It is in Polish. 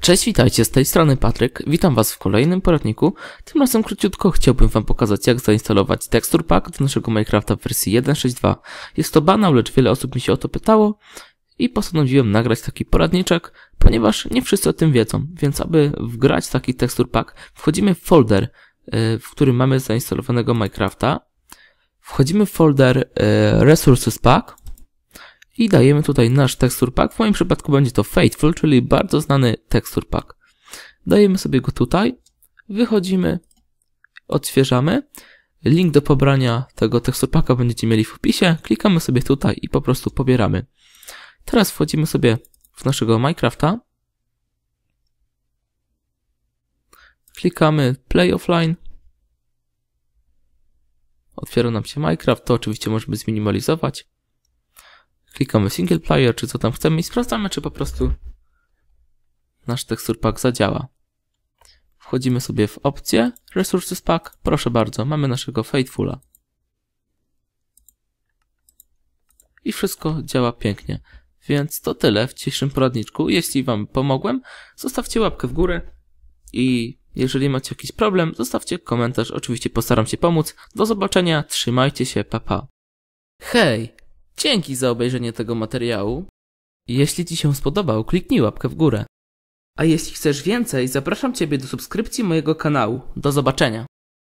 Cześć, witajcie, z tej strony Patryk. Witam Was w kolejnym poradniku. Tym razem króciutko chciałbym Wam pokazać, jak zainstalować Texture Pack do naszego Minecrafta w wersji 1.6.2. Jest to banał, lecz wiele osób mi się o to pytało i postanowiłem nagrać taki poradniczek, ponieważ nie wszyscy o tym wiedzą, więc aby wgrać taki Texture Pack, wchodzimy w folder, y, w którym mamy zainstalowanego Minecrafta. Wchodzimy w folder y, Resources Pack i dajemy tutaj nasz texture pack. W moim przypadku będzie to Faithful, czyli bardzo znany texture pack. Dajemy sobie go tutaj, wychodzimy, odświeżamy. Link do pobrania tego texture packa będziecie mieli w opisie. Klikamy sobie tutaj i po prostu pobieramy. Teraz wchodzimy sobie w naszego Minecrafta. Klikamy Play Offline. Otwiera nam się Minecraft, to oczywiście możemy zminimalizować. Klikamy single player, czy co tam chcemy i sprawdzamy, czy po prostu nasz tekstur pack zadziała. Wchodzimy sobie w opcję Resources Pack. Proszę bardzo, mamy naszego Faithfula. I wszystko działa pięknie. Więc to tyle w dzisiejszym poradniczku. Jeśli Wam pomogłem, zostawcie łapkę w górę i jeżeli macie jakiś problem, zostawcie komentarz. Oczywiście postaram się pomóc. Do zobaczenia, trzymajcie się, papa. Pa. Hej! Dzięki za obejrzenie tego materiału. Jeśli Ci się spodobał, kliknij łapkę w górę. A jeśli chcesz więcej, zapraszam Ciebie do subskrypcji mojego kanału. Do zobaczenia!